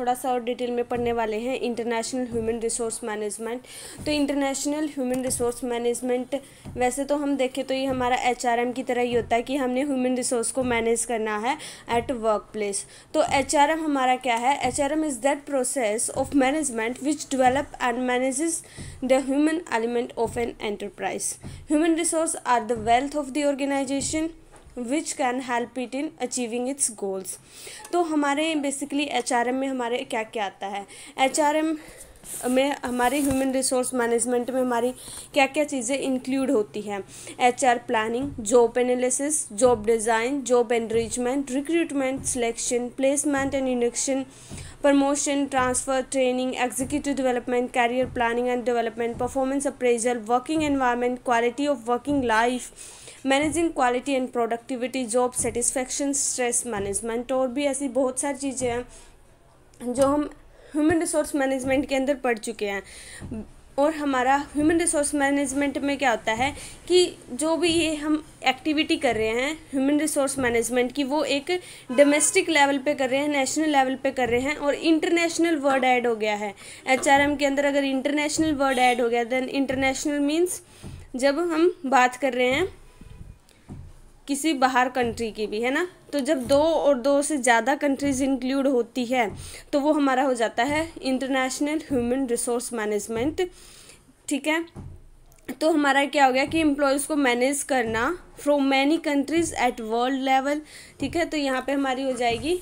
थोड़ा सा और डिटेल में पढ़ने वाले हैं इंटरनेशनल ह्यूमन रिसोर्स मैनेजमेंट तो इंटरनेशनल ह्यूमन रिसोर्स मैनेजमेंट वैसे तो हम देखें तो ये हमारा एच की तरह ही होता है कि हमने ह्यूमन रिसोर्स को मैनेज करना है एट वर्क प्लेस तो एच हमारा क्या है H is that process of management which develop and manage the human element of an enterprise human resource are the wealth of the organization which can help it in achieving its goals तो हमारे basically H में हमारे क्या क्या आता है H में हमारे ह्यूमन रिसोर्स मैनेजमेंट में हमारी क्या क्या चीज़ें इंक्लूड होती हैं H R planning job analysis job design job enrichment recruitment selection placement and induction promotion transfer training executive development career planning and development performance appraisal working environment quality of working life managing quality and productivity job satisfaction stress management और भी ऐसी बहुत सारी चीज़ें हैं जो हम human resource management के अंदर पढ़ चुके हैं और हमारा ह्यूमन रिसोर्स मैनेजमेंट में क्या होता है कि जो भी ये हम एक्टिविटी कर रहे हैं ह्यूमन रिसोर्स मैनेजमेंट की वो एक डोमेस्टिक लेवल पे कर रहे हैं नेशनल लेवल पे कर रहे हैं और इंटरनेशनल वर्ड ऐड हो गया है एचआरएम के अंदर अगर इंटरनेशनल वर्ड ऐड हो गया देन इंटरनेशनल मीन्स जब हम बात कर रहे हैं किसी बाहर कंट्री की भी है ना तो जब दो और दो से ज़्यादा कंट्रीज इंक्लूड होती है तो वो हमारा हो जाता है इंटरनेशनल ह्यूमन रिसोर्स मैनेजमेंट ठीक है तो हमारा क्या हो गया कि एम्प्लॉयज़ को मैनेज करना from many countries at world level ठीक है तो यहाँ पे हमारी हो जाएगी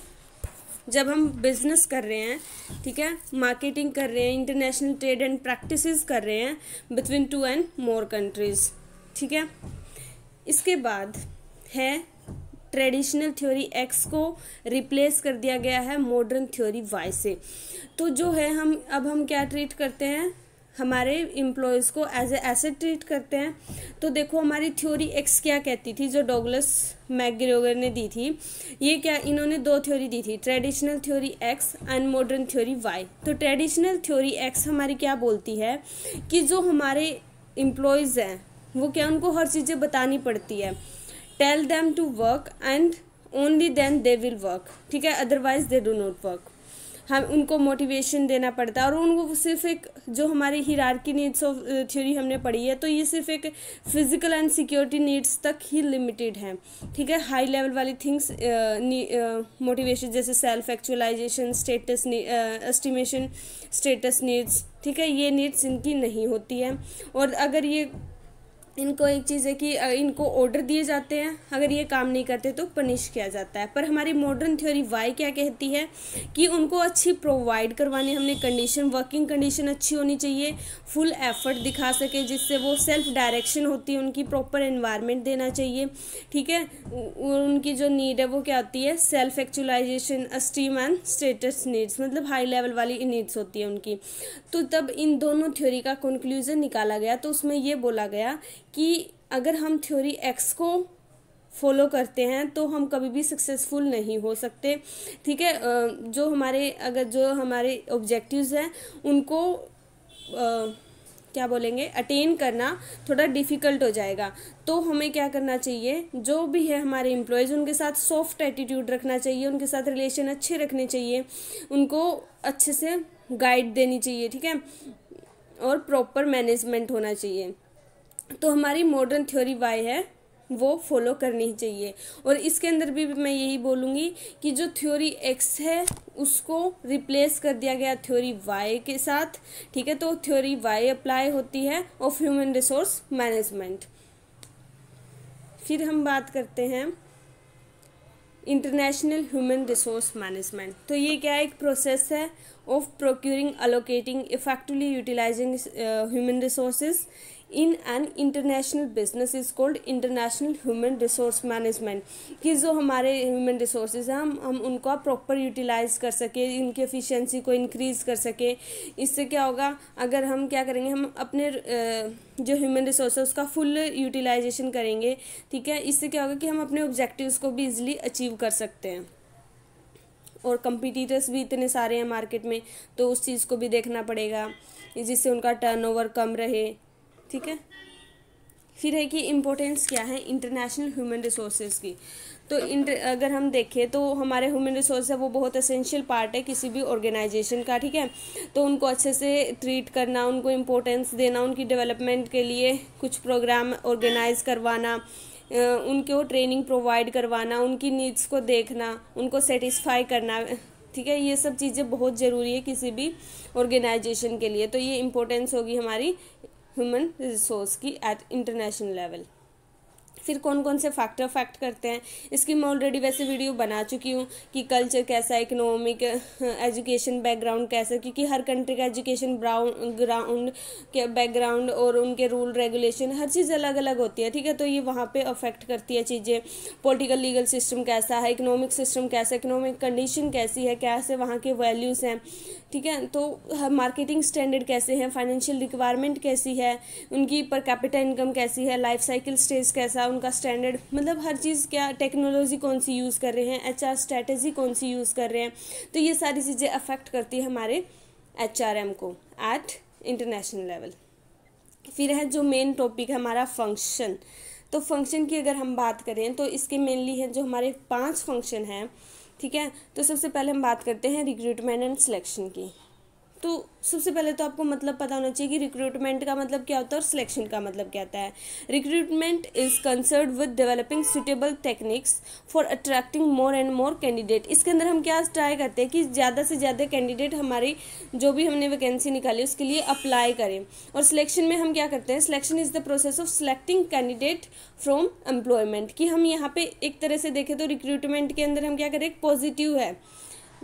जब हम बिजनेस कर रहे हैं ठीक है मार्केटिंग कर रहे हैं इंटरनेशनल ट्रेड एंड प्रैक्टिसेस कर रहे हैं between two and more countries ठीक है इसके बाद है ट्रेडिशनल थ्योरी एक्स को रिप्लेस कर दिया गया है मॉडर्न थ्योरी वाई से तो जो है हम अब हम क्या ट्रीट करते हैं हमारे एम्प्लॉयज़ को एज ए ऐसे ट्रीट करते हैं तो देखो हमारी थ्योरी एक्स क्या कहती थी जो डोगलस मैकग्रोगर ने दी थी ये क्या इन्होंने दो थ्योरी दी थी traditional theory X and modern theory Y तो ट्रेडिशनल थ्योरी एक्स हमारी क्या बोलती है कि जो हमारे एम्प्लॉयज़ हैं वो क्या उनको हर चीज़ें बतानी पड़ती है tell them to work and only then they will work ठीक है otherwise they do not work हम उनको मोटिवेशन देना पड़ता है और उनको सिर्फ एक जो हमारी हिरारकी नीड्स ऑफ थ्योरी हमने पढ़ी है तो ये सिर्फ एक फिजिकल एंड सिक्योरिटी नीड्स तक ही लिमिटेड हैं ठीक है हाई लेवल वाली थिंग्स मोटिवेशन uh, uh, जैसे self actualization status estimation status needs ठीक है ये नीड्स इनकी नहीं होती है और अगर ये इनको एक चीज़ है कि इनको ऑर्डर दिए जाते हैं अगर ये काम नहीं करते तो पनिश किया जाता है पर हमारी मॉडर्न थ्योरी वाई क्या कहती है कि उनको अच्छी प्रोवाइड करवानी हमने कंडीशन वर्किंग कंडीशन अच्छी होनी चाहिए फुल एफर्ट दिखा सके जिससे वो सेल्फ डायरेक्शन होती है उनकी प्रॉपर इन्वायरमेंट देना चाहिए ठीक है उनकी जो नीड है वो क्या होती है self actualization esteem and status needs मतलब हाई लेवल वाली नीड्स होती है उनकी तो तब इन दोनों थ्योरी का कंक्लूजन निकाला गया तो उसमें ये बोला गया कि अगर हम थ्योरी एक्स को फॉलो करते हैं तो हम कभी भी सक्सेसफुल नहीं हो सकते ठीक है जो हमारे अगर जो हमारे ऑब्जेक्टिव्स हैं उनको आ, क्या बोलेंगे अटेन करना थोड़ा डिफ़िकल्ट हो जाएगा तो हमें क्या करना चाहिए जो भी है हमारे इम्प्लॉयज़ उनके साथ सॉफ्ट एटीट्यूड रखना चाहिए उनके साथ रिलेशन अच्छे रखने चाहिए उनको अच्छे से गाइड देनी चाहिए ठीक है और प्रॉपर मैनेजमेंट होना चाहिए तो हमारी मॉडर्न थ्योरी वाई है वो फॉलो करनी चाहिए और इसके अंदर भी मैं यही बोलूँगी कि जो थ्योरी एक्स है उसको रिप्लेस कर दिया गया थ्योरी वाई के साथ ठीक है तो थ्योरी वाई अप्लाई होती है ऑफ ह्यूमन रिसोर्स मैनेजमेंट फिर हम बात करते हैं इंटरनेशनल ह्यूमन रिसोर्स मैनेजमेंट तो ये क्या एक प्रोसेस है of procuring allocating effectively utilizing human resources in an international business is called international human resource management कि जो हमारे ह्यूमन रिसोर्स हैं हम हम उनको प्रॉपर यूटिलाइज कर सके इनकी एफिशिएंसी को इंक्रीज़ कर सके इससे क्या होगा अगर हम क्या करेंगे हम अपने जो ह्यूमन रिसोर्स है उसका फुल यूटिलाइजेशन करेंगे ठीक है इससे क्या होगा कि हम अपने ऑब्जेक्टिव को भी इजिली अचीव कर सकते हैं और कंपिटिटर्स भी इतने सारे हैं मार्केट में तो उस चीज़ को भी देखना पड़ेगा जिससे उनका टर्नओवर कम रहे ठीक है फिर है कि इम्पोर्टेंस क्या है इंटरनेशनल ह्यूमन रिसोर्सेज की तो इंटर अगर हम देखें तो हमारे ह्यूमन रिसोर्स है वो बहुत असेंशियल पार्ट है किसी भी ऑर्गेनाइजेशन का ठीक है तो उनको अच्छे से ट्रीट करना उनको इम्पोर्टेंस देना उनकी डेवलपमेंट के लिए कुछ प्रोग्राम ऑर्गेनाइज करवाना उनको ट्रेनिंग प्रोवाइड करवाना उनकी नीड्स को देखना उनको सेटिस्फाई करना ठीक है ये सब चीज़ें बहुत ज़रूरी है किसी भी ऑर्गेनाइजेशन के लिए तो ये इम्पोर्टेंस होगी हमारी ह्यूमन रिसोर्स की एट इंटरनेशनल लेवल फिर कौन कौन से फैक्टर अफेक्ट करते हैं इसकी मैं ऑलरेडी वैसे वीडियो बना चुकी हूँ कि कल्चर कैसा है इकोनॉमिक एजुकेशन बैकग्राउंड कैसा क्योंकि हर कंट्री का एजुकेशन ग्राउंड के बैकग्राउंड और उनके रूल रेगुलेशन हर चीज़ अलग अलग होती है ठीक है तो ये वहाँ पर अफेक्ट करती है चीज़ें पोलिटिकल लीगल सिस्टम कैसा है इकोनॉमिक सिस्टम कैसा इकोनॉमिक कंडीशन कैसी है कैसे वहाँ के वैल्यूज़ हैं ठीक है तो मार्केटिंग स्टैंडर्ड कैसे हैं फाइनेंशियल रिक्वायरमेंट कैसी है उनकी पर कैपिटल इनकम कैसी है लाइफ साइकिल स्टेज कैसा है उनका स्टैंडर्ड मतलब हर चीज़ क्या टेक्नोलॉजी कौन सी यूज़ कर रहे हैं एच आर स्ट्रैटेजी कौन सी यूज़ कर रहे हैं तो ये सारी चीज़ें अफेक्ट करती है हमारे एच आर एम को एट इंटरनेशनल लेवल फिर है जो मेन टॉपिक है हमारा फंक्शन तो फंक्शन की अगर हम बात करें तो इसके मेनली है जो हमारे पांच फंक्शन हैं ठीक है तो सबसे पहले हम बात करते हैं रिक्रूटमेंट एंड सिलेक्शन की तो सबसे पहले तो आपको मतलब पता होना चाहिए कि रिक्रूटमेंट का मतलब क्या होता है और सिलेक्शन का मतलब क्या होता है recruitment is concerned with developing suitable techniques for attracting more and more candidate इसके अंदर हम क्या ट्राई करते हैं कि ज़्यादा से ज़्यादा कैंडिडेट हमारी जो भी हमने वैकेंसी निकाली उसके लिए अप्लाई करें और सिलेक्शन में हम क्या करते हैं selection is the process of selecting candidate from employment कि हम यहाँ पर एक तरह से देखें तो रिक्रूटमेंट के अंदर हम क्या करें पॉजिटिव है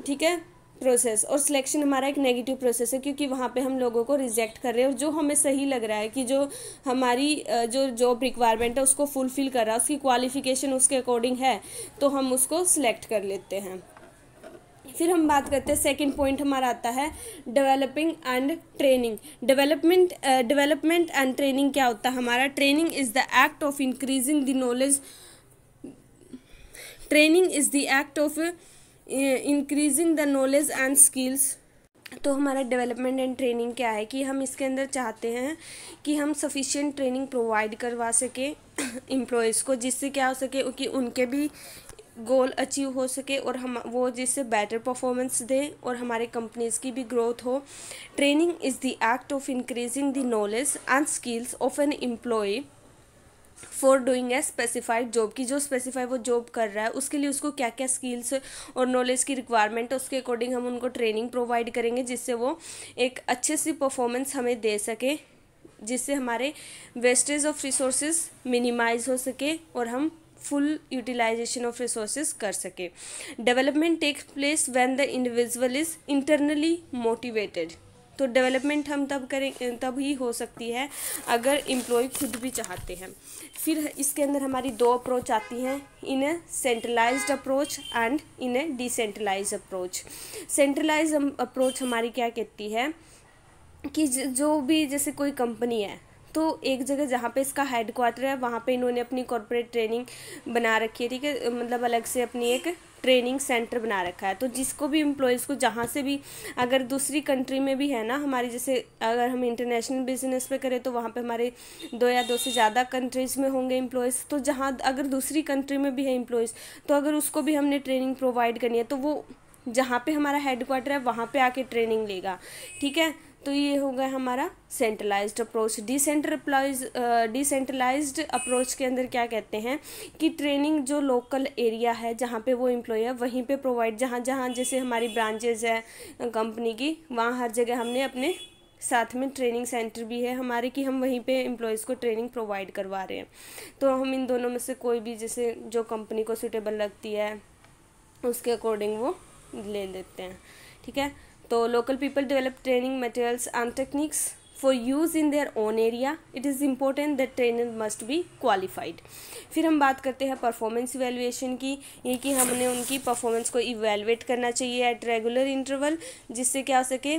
ठीक है प्रोसेस और सिलेक्शन हमारा एक नेगेटिव प्रोसेस है क्योंकि वहाँ पे हम लोगों को रिजेक्ट कर रहे हैं और जो हमें सही लग रहा है कि जो हमारी जो जॉब रिक्वायरमेंट है उसको फुलफिल कर रहा है उसकी क्वालिफिकेशन उसके अकॉर्डिंग है तो हम उसको सिलेक्ट कर लेते हैं फिर हम बात करते हैं सेकेंड पॉइंट हमारा आता है developing and training development development and training क्या होता है हमारा training is the act of increasing the knowledge training is the act of increasing the knowledge and skills तो हमारा डेवलपमेंट एंड ट्रेनिंग क्या है कि हम इसके अंदर चाहते हैं कि हम सफिशिएंट ट्रेनिंग प्रोवाइड करवा सकें एम्प्लॉयज़ को जिससे क्या हो सके कि उनके भी गोल अचीव हो सके और हम वो जिससे बेटर परफॉर्मेंस दें और हमारे कंपनीज़ की भी ग्रोथ हो training is the act of increasing the knowledge and skills of an employ for doing a specified job की जो स्पेसिफाई वो जॉब कर रहा है उसके लिए उसको क्या क्या स्किल्स और नॉलेज की रिक्वायरमेंट है उसके अकॉर्डिंग हम उनको ट्रेनिंग प्रोवाइड करेंगे जिससे वो एक अच्छे सी परफॉर्मेंस हमें दे सके जिससे हमारे वेस्टेज ऑफ रिसोर्सेज मिनिमाइज हो सके और हम फुल यूटिलाइजेशन ऑफ रिसोर्सेज कर सके development takes place when the individual is internally motivated तो डेवलपमेंट हम तब करें तब ही हो सकती है अगर एम्प्लॉय खुद भी चाहते हैं फिर इसके अंदर हमारी दो अप्रोच आती हैं in a centralized approach and in a decentralize approach centralize approach हमारी क्या कहती है कि जो भी जैसे कोई कंपनी है तो एक जगह जहाँ पे इसका हेड क्वार्टर है वहाँ पे इन्होंने अपनी कॉरपोरेट ट्रेनिंग बना रखी है ठीक है मतलब अलग से अपनी एक ट्रेनिंग सेंटर बना रखा है तो जिसको भी एम्प्लॉयज़ को जहाँ से भी अगर दूसरी कंट्री में भी है ना हमारी जैसे अगर हम इंटरनेशनल बिजनेस पे करें तो वहाँ पे हमारे दो या दो से ज़्यादा कंट्रीज़ में होंगे एम्प्लॉयज़ तो जहाँ अगर दूसरी कंट्री में भी है एम्प्लॉयज़ तो अगर उसको भी हमने ट्रेनिंग प्रोवाइड करनी है तो वो जहाँ पे हमारा हेड क्वार्टर है वहाँ पे आके ट्रेनिंग लेगा ठीक है तो ये हो गया हमारा centralize approach decentralize decentralized approach के अंदर क्या कहते हैं कि ट्रेनिंग जो लोकल एरिया है जहाँ पे वो एम्प्लॉय है वहीं पे प्रोवाइड जहाँ जहाँ जैसे हमारी ब्रांचेज है कंपनी की वहाँ हर जगह हमने अपने साथ में ट्रेनिंग सेंटर भी है हमारे कि हम वहीं पे एम्प्लॉयज़ को ट्रेनिंग प्रोवाइड करवा रहे हैं तो हम इन दोनों में से कोई भी जैसे जो कंपनी को सूटेबल लगती है उसके अकॉर्डिंग वो ले लेते हैं ठीक है तो local people develop training materials and techniques for use in their own area it is important that trainer must be qualified फिर हम बात करते हैं परफॉर्मेंस इवेल्युएशन की ये कि हमने उनकी परफॉर्मेंस को इवेलुएट करना चाहिए एट रेगुलर इंटरवल जिससे क्या हो सके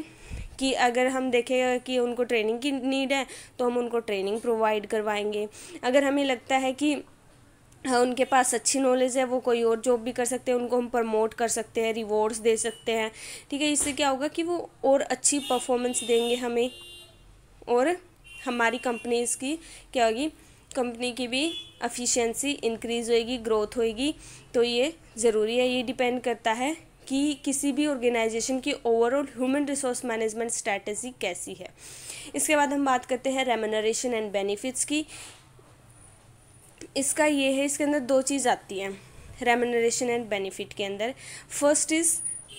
कि अगर हम देखें कि उनको ट्रेनिंग की नीड है तो हम उनको ट्रेनिंग प्रोवाइड करवाएंगे अगर हमें लगता है कि हाँ, उनके पास अच्छी नॉलेज है वो कोई और जॉब भी कर सकते हैं उनको हम प्रमोट कर सकते हैं रिवॉर्ड्स दे सकते हैं ठीक है इससे क्या होगा कि वो और अच्छी परफॉर्मेंस देंगे हमें और हमारी कंपनीज़ की क्या होगी कंपनी की भी अफिशेंसी इंक्रीज़ होएगी ग्रोथ होएगी तो ये ज़रूरी है ये डिपेंड करता है कि किसी भी ऑर्गेनाइजेशन की overall human resource management strategy कैसी है इसके बाद हम बात करते हैं रेमनरेशन एंड बेनिफिट्स की इसका ये है इसके अंदर दो चीज़ आती है रेमनरेशन एंड बेनिफिट के अंदर first is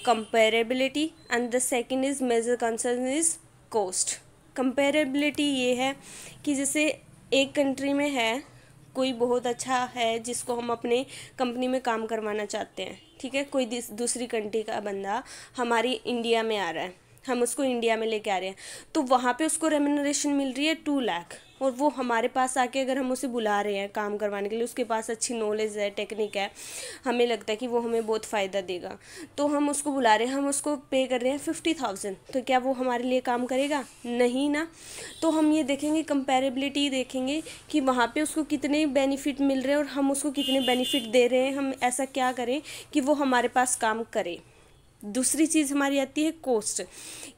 comparability and the second is major concern is cost comparability ये है कि जैसे एक कंट्री में है कोई बहुत अच्छा है जिसको हम अपने कंपनी में काम करवाना चाहते हैं ठीक है कोई दूसरी कंट्री का बंदा हमारी इंडिया में आ रहा है हम उसको इंडिया में लेके आ रहे हैं तो वहाँ पे उसको रेमिनरेशन मिल रही है टू लाख और वो हमारे पास आके अगर हम उसे बुला रहे हैं काम करवाने के लिए उसके पास अच्छी नॉलेज है टेक्निक है हमें लगता है कि वो हमें बहुत फ़ायदा देगा तो हम उसको बुला रहे हैं हम उसको पे कर रहे हैं फिफ्टी थाउजेंड तो क्या वो हमारे लिए काम करेगा नहीं ना तो हम ये देखेंगे कंपेरेबिलिटी देखेंगे कि वहाँ पर उसको कितने बेनिफिट मिल रहे हैं और हम उसको कितने बेनिफिट दे रहे हैं हम ऐसा क्या करें कि वो हमारे पास काम करें दूसरी चीज़ हमारी आती है कोस्ट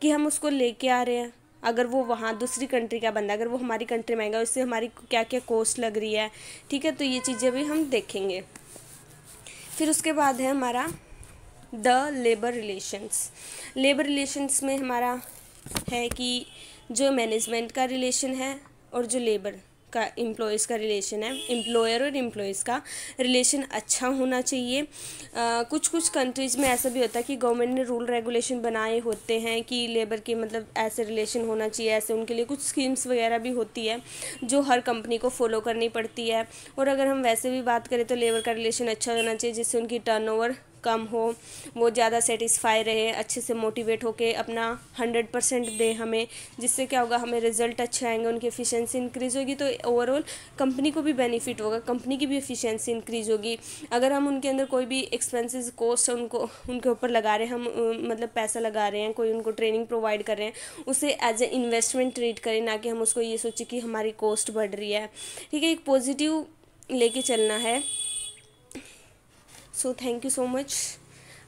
कि हम उसको लेके आ रहे हैं अगर वो वहाँ दूसरी कंट्री का बंदा अगर वो हमारी कंट्री में आएगा उससे हमारी क्या क्या कोस्ट लग रही है ठीक है तो ये चीज़ें भी हम देखेंगे फिर उसके बाद है हमारा the labour relations labour relations में हमारा है कि जो मैनेजमेंट का रिलेशन है और जो लेबर का एम्प्लॉयज़ का रिलेशन है एम्प्लॉयर और एम्प्लॉयज़ का रिलेशन अच्छा होना चाहिए आ, कुछ कुछ कंट्रीज़ में ऐसा भी होता है कि गवर्नमेंट ने रूल रेगुलेशन बनाए होते हैं कि लेबर के मतलब ऐसे रिलेशन होना चाहिए ऐसे उनके लिए कुछ स्कीम्स वगैरह भी होती है जो हर कंपनी को फॉलो करनी पड़ती है और अगर हम वैसे भी बात करें तो लेबर का रिलेशन अच्छा होना चाहिए जिससे उनकी टर्न कम हो वो ज़्यादा सेटिस्फाई रहे अच्छे से मोटिवेट होके अपना हंड्रेड परसेंट दें हमें जिससे क्या होगा हमें रिजल्ट अच्छे आएंगे उनकी एफिशिएंसी इंक्रीज़ होगी तो ओवरऑल कंपनी को भी बेनिफिट होगा कंपनी की भी एफिशिएंसी इंक्रीज़ होगी अगर हम उनके अंदर कोई भी एक्सपेंसेस कॉस्ट उनको उनके ऊपर लगा रहे हैं हम मतलब पैसा लगा रहे हैं कोई उनको ट्रेनिंग प्रोवाइड कर रहे हैं उसे एज ए इन्वेस्टमेंट ट्रीट करें ना कि हम उसको ये सोचें कि हमारी कॉस्ट बढ़ रही है ठीक है एक पॉजिटिव लेके चलना है so thank you so much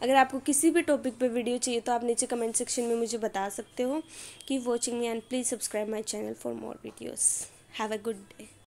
अगर आपको किसी भी टॉपिक पे वीडियो चाहिए तो आप नीचे कमेंट सेक्शन में मुझे बता सकते हो कि watching me and please subscribe my channel for more videos have a good day